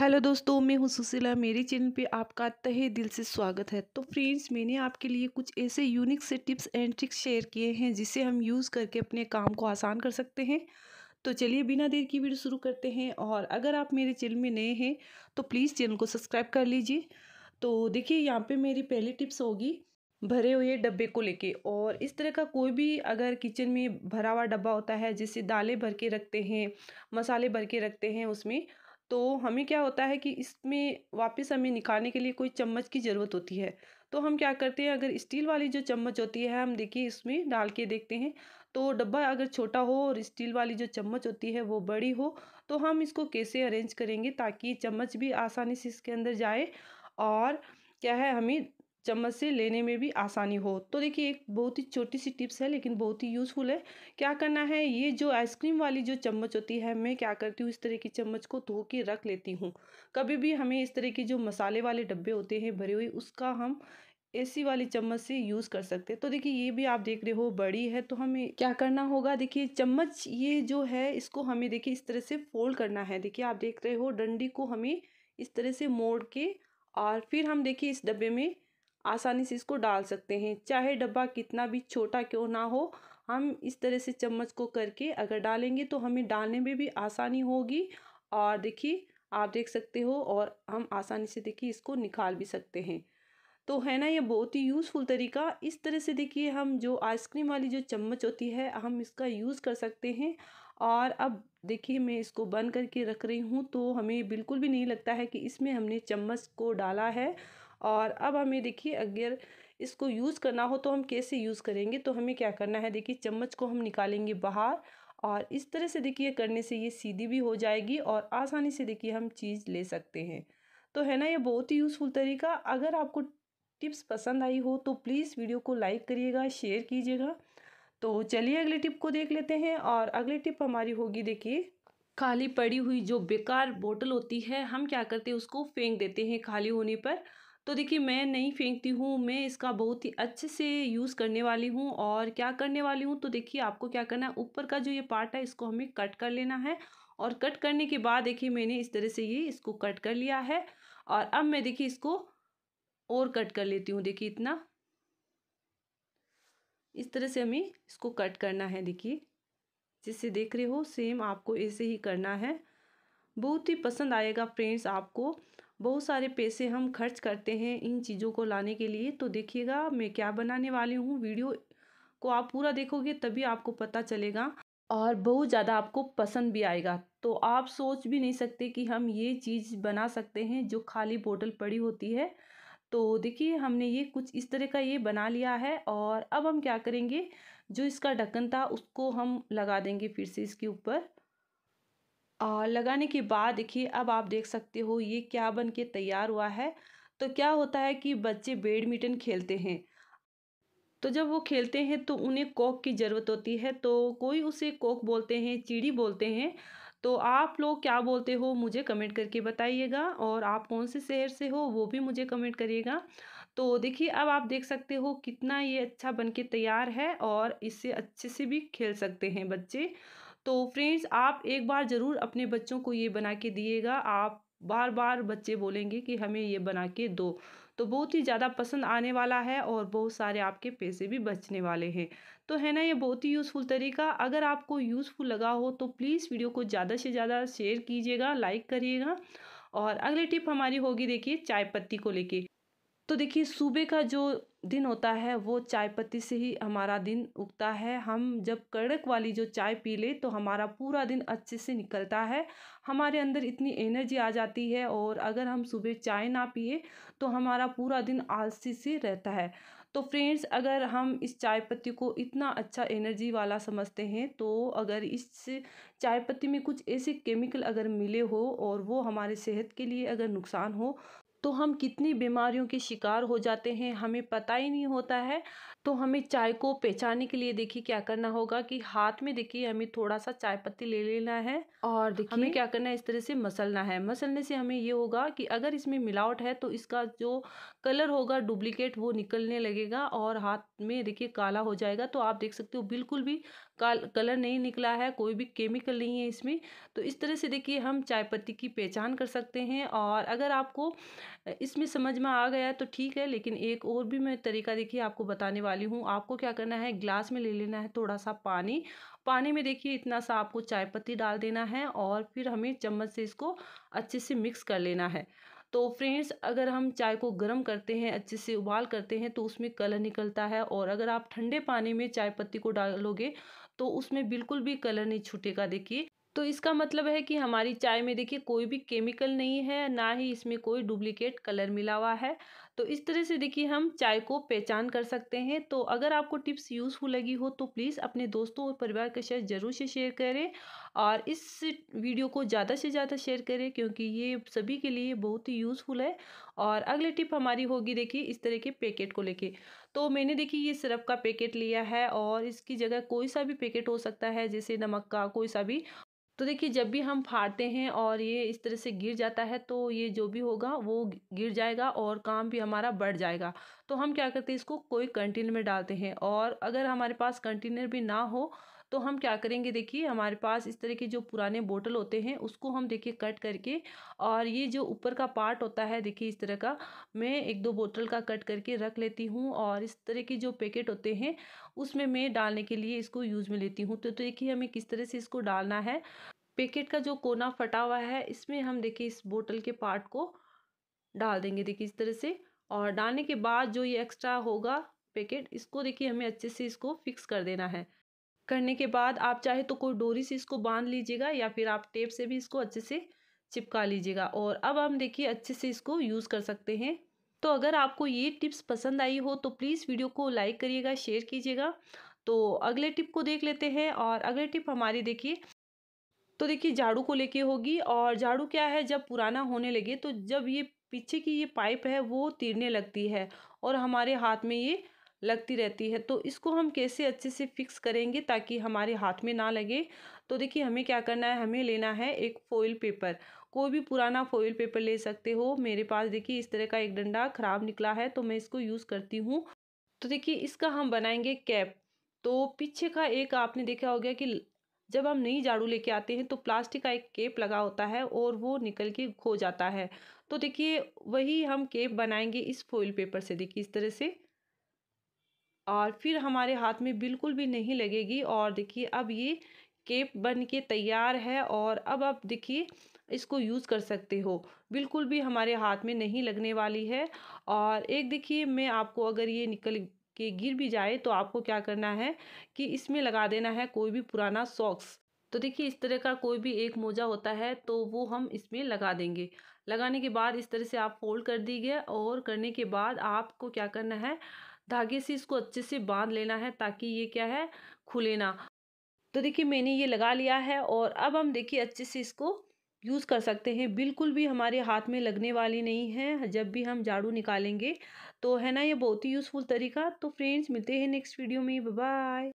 hello दोस्तों मैं हूं सुशीला मेरे चैनल पे आपका तहे दिल से स्वागत है तो फ्रेंड्स मैंने आपके लिए कुछ ऐसे यूनिक से टिप्स एंड ट्रिक्स शेयर किए हैं जिसे हम यूज़ करके अपने काम को आसान कर सकते हैं तो चलिए बिना देर की वीडियो शुरू करते हैं और अगर आप मेरे चैनल में नए हैं तो प्लीज़ चैनल को सब्सक्राइब कर लीजिए तो देखिए यहाँ पर मेरी पहली टिप्स होगी भरे हुए डब्बे को लेके और इस तरह का कोई भी अगर किचन में भरा हुआ डब्बा होता है जैसे दालें भर के रखते हैं मसाले भर के रखते हैं उसमें तो हमें क्या होता है कि इसमें वापस हमें निकालने के लिए कोई चम्मच की ज़रूरत होती है तो हम क्या करते हैं अगर स्टील वाली जो चम्मच होती है हम देखिए इसमें डाल के देखते हैं तो डब्बा अगर छोटा हो और स्टील वाली जो चम्मच होती है वो बड़ी हो तो हम इसको कैसे अरेंज करेंगे ताकि चम्मच भी आसानी से इसके अंदर जाए और क्या है हमें चम्मच से लेने में भी आसानी हो तो देखिए एक बहुत ही छोटी सी टिप्स है लेकिन बहुत ही यूज़फुल है क्या करना है ये जो आइसक्रीम वाली जो चम्मच होती है मैं क्या करती हूँ इस तरह की चम्मच को धो के रख लेती हूँ कभी भी हमें इस तरह के जो मसाले वाले डब्बे होते हैं भरे हुए उसका हम एसी वाली चम्मच से यूज़ कर सकते हैं तो देखिए ये भी आप देख रहे हो बड़ी है तो हमें क्या करना होगा देखिए चम्मच ये जो है इसको हमें देखिए इस तरह से फोल्ड करना है देखिए आप देख रहे हो डंडी को हमें इस तरह से मोड़ के और फिर हम देखिए इस डब्बे में आसानी से इसको डाल सकते हैं चाहे डब्बा कितना भी छोटा क्यों ना हो हम इस तरह से चम्मच को करके अगर डालेंगे तो हमें डालने में भी आसानी होगी और देखिए आप देख सकते हो और हम आसानी से देखिए इसको निकाल भी सकते हैं तो है ना ये बहुत ही यूज़फुल तरीका इस तरह से देखिए हम जो आइसक्रीम वाली जो चम्मच होती है हम इसका यूज़ कर सकते हैं और अब देखिए मैं इसको बंद करके रख रही हूँ तो हमें बिल्कुल भी नहीं लगता है कि इसमें हमने चम्मच को डाला है और अब हमें देखिए अगर इसको यूज़ करना हो तो हम कैसे यूज़ करेंगे तो हमें क्या करना है देखिए चम्मच को हम निकालेंगे बाहर और इस तरह से देखिए करने से ये सीधी भी हो जाएगी और आसानी से देखिए हम चीज़ ले सकते हैं तो है ना ये बहुत ही यूज़फुल तरीका अगर आपको टिप्स पसंद आई हो तो प्लीज़ वीडियो को लाइक करिएगा शेयर कीजिएगा तो चलिए अगले टिप को देख लेते हैं और अगली टिप हमारी होगी देखिए खाली पड़ी हुई जो बेकार बोतल होती है हम क्या करते हैं उसको फेंक देते हैं खाली होने पर तो देखिए मैं नहीं फेंकती हूँ मैं इसका बहुत ही अच्छे से यूज़ करने वाली हूँ और क्या करने वाली हूँ तो देखिए आपको क्या करना है ऊपर का जो ये पार्ट है इसको हमें कट कर लेना है और कट करने के बाद देखिए मैंने इस तरह से ये इसको कट कर लिया है और अब मैं देखिए इसको और कट कर लेती हूँ देखिए इतना इस तरह से हमें इसको कट करना है देखिए जिससे देख रहे हो सेम आपको ऐसे ही करना है बहुत ही पसंद आएगा फ्रेंड्स आपको बहुत सारे पैसे हम खर्च करते हैं इन चीज़ों को लाने के लिए तो देखिएगा मैं क्या बनाने वाली हूँ वीडियो को आप पूरा देखोगे तभी आपको पता चलेगा और बहुत ज़्यादा आपको पसंद भी आएगा तो आप सोच भी नहीं सकते कि हम ये चीज़ बना सकते हैं जो खाली बोतल पड़ी होती है तो देखिए हमने ये कुछ इस तरह का ये बना लिया है और अब हम क्या करेंगे जो इसका ढक्कन था उसको हम लगा देंगे फिर से इसके ऊपर लगाने के बाद देखिए अब आप देख सकते हो ये क्या बन के तैयार हुआ है तो क्या होता है कि बच्चे बैडमिंटन खेलते हैं तो जब वो खेलते हैं तो उन्हें कोक की ज़रूरत होती है तो कोई उसे कोक बोलते हैं चिड़ी बोलते हैं तो आप लोग क्या बोलते हो मुझे कमेंट करके बताइएगा और आप कौन से शहर से हो वो भी मुझे कमेंट करिएगा तो देखिए अब आप देख सकते हो कितना ये अच्छा बन के तैयार है और इससे अच्छे से भी खेल सकते हैं बच्चे तो फ्रेंड्स आप एक बार ज़रूर अपने बच्चों को ये बना के दिएगा आप बार बार बच्चे बोलेंगे कि हमें ये बना के दो तो बहुत ही ज़्यादा पसंद आने वाला है और बहुत सारे आपके पैसे भी बचने वाले हैं तो है ना ये बहुत ही यूज़फुल तरीका अगर आपको यूज़फुल लगा हो तो प्लीज़ वीडियो को ज़्यादा से ज़्यादा शेयर कीजिएगा लाइक करिएगा और अगली टिप हमारी होगी देखिए चाय पत्ती को लेके तो देखिए सुबह का जो दिन होता है वो चाय पत्ती से ही हमारा दिन उगता है हम जब कड़क वाली जो चाय पी ले तो हमारा पूरा दिन अच्छे से निकलता है हमारे अंदर इतनी एनर्जी आ जाती है और अगर हम सुबह चाय ना पिए तो हमारा पूरा दिन आलसी से रहता है तो फ्रेंड्स अगर हम इस चाय पत्ती को इतना अच्छा एनर्जी वाला समझते हैं तो अगर इस चाय पत्ती में कुछ ऐसे केमिकल अगर मिले हो और वो हमारे सेहत के लिए अगर नुकसान हो तो हम कितनी बीमारियों के शिकार हो जाते हैं हमें पता ही नहीं होता है तो हमें चाय को पहचाने के लिए देखिए क्या करना होगा कि हाथ में देखिए हमें थोड़ा सा चाय पत्ती ले लेना है और देखिए हमें क्या करना है इस तरह से मसलना है मसलने से हमें ये होगा कि अगर इसमें मिलावट है तो इसका जो कलर होगा डुप्लीकेट वो निकलने लगेगा और हाथ में देखिए काला हो जाएगा तो आप देख सकते हो बिल्कुल भी कलर नहीं निकला है कोई भी केमिकल नहीं है इसमें तो इस तरह से देखिए हम चाय पत्ती की पहचान कर सकते हैं और अगर आपको इसमें समझ में आ गया तो ठीक है लेकिन एक और भी मैं तरीका देखिए आपको बताने वाली हूँ आपको क्या करना है ग्लास में ले लेना है थोड़ा सा पानी पानी में देखिए इतना सा आपको चाय पत्ती डाल देना है और फिर हमें चम्मच से इसको अच्छे से मिक्स कर लेना है तो फ्रेंड्स अगर हम चाय को गर्म करते हैं अच्छे से उबाल करते हैं तो उसमें कलर निकलता है और अगर आप ठंडे पानी में चाय पत्ती को डालोगे तो उसमें बिल्कुल भी कलर नहीं छूटेगा देखिए तो इसका मतलब है कि हमारी चाय में देखिए कोई भी केमिकल नहीं है ना ही इसमें कोई डुप्लीकेट कलर मिला हुआ है तो इस तरह से देखिए हम चाय को पहचान कर सकते हैं तो अगर आपको टिप्स यूज़फुल लगी हो तो प्लीज़ अपने दोस्तों और परिवार के साथ ज़रूर से शेयर करें और इस वीडियो को ज़्यादा से ज़्यादा शेयर करें क्योंकि ये सभी के लिए बहुत ही यूज़फुल है और अगली टिप हमारी होगी देखिए इस तरह के पैकेट को लेके तो मैंने देखिए ये सिरप का पैकेट लिया है और इसकी जगह कोई सा भी पैकेट हो सकता है जैसे नमक का कोई सा भी तो देखिए जब भी हम फाड़ते हैं और ये इस तरह से गिर जाता है तो ये जो भी होगा वो गिर जाएगा और काम भी हमारा बढ़ जाएगा तो हम क्या करते हैं इसको कोई कंटेनर में डालते हैं और अगर हमारे पास कंटेनर भी ना हो तो हम क्या करेंगे देखिए हमारे पास इस तरह के जो पुराने बोटल होते हैं उसको हम देखिए कट करके और ये जो ऊपर का पार्ट होता है देखिए इस तरह का मैं एक दो बोतल का कट करके रख लेती हूँ और इस तरह के जो पैकेट होते हैं उसमें मैं डालने के लिए इसको यूज़ में लेती हूँ तो, तो देखिए हमें किस तरह से इसको डालना है पैकेट का जो कोना फटा हुआ है इसमें हम देखिए इस बोतल के पार्ट को डाल देंगे देखिए इस तरह से और डालने के बाद जो ये एक्स्ट्रा होगा पैकेट इसको देखिए हमें अच्छे से इसको फिक्स कर देना है करने के बाद आप चाहे तो कोई डोरी से इसको बांध लीजिएगा या फिर आप टेप से भी इसको अच्छे से चिपका लीजिएगा और अब हम देखिए अच्छे से इसको यूज़ कर सकते हैं तो अगर आपको ये टिप्स पसंद आई हो तो प्लीज़ वीडियो को लाइक करिएगा शेयर कीजिएगा तो अगले टिप को देख लेते हैं और अगले टिप हमारी देखिए तो देखिए झाड़ू को लेके होगी और झाड़ू क्या है जब पुराना होने लगे तो जब ये पीछे की ये पाइप है वो तीरने लगती है और हमारे हाथ में ये लगती रहती है तो इसको हम कैसे अच्छे से फिक्स करेंगे ताकि हमारे हाथ में ना लगे तो देखिए हमें क्या करना है हमें लेना है एक फॉइल पेपर कोई भी पुराना फॉइल पेपर ले सकते हो मेरे पास देखिए इस तरह का एक डंडा ख़राब निकला है तो मैं इसको यूज़ करती हूँ तो देखिए इसका हम बनाएंगे कैप तो पीछे का एक आपने देखा हो गया कि जब हम नई झाड़ू लेके आते हैं तो प्लास्टिक का एक केप लगा होता है और वो निकल के खो जाता है तो देखिए वही हम केप बनाएंगे इस फॉइल पेपर से देखिए इस तरह से और फिर हमारे हाथ में बिल्कुल भी नहीं लगेगी और देखिए अब ये केप बन के तैयार है और अब आप देखिए इसको यूज़ कर सकते हो बिल्कुल भी हमारे हाथ में नहीं लगने वाली है और एक देखिए मैं आपको अगर ये निकल के गिर भी जाए तो आपको क्या करना है कि इसमें लगा देना है कोई भी पुराना सॉक्स तो देखिए इस तरह का कोई भी एक मोजा होता है तो वो हम इसमें लगा देंगे लगाने के बाद इस तरह से आप फोल्ड कर दीजिए और करने के बाद आपको क्या करना है धागे से इसको अच्छे से बांध लेना है ताकि ये क्या है खुले ना तो देखिए मैंने ये लगा लिया है और अब हम देखिए अच्छे से इसको यूज़ कर सकते हैं बिल्कुल भी हमारे हाथ में लगने वाली नहीं है जब भी हम झाड़ू निकालेंगे तो है ना ये बहुत ही यूज़फुल तरीका तो फ्रेंड्स मिलते हैं नेक्स्ट वीडियो में बाय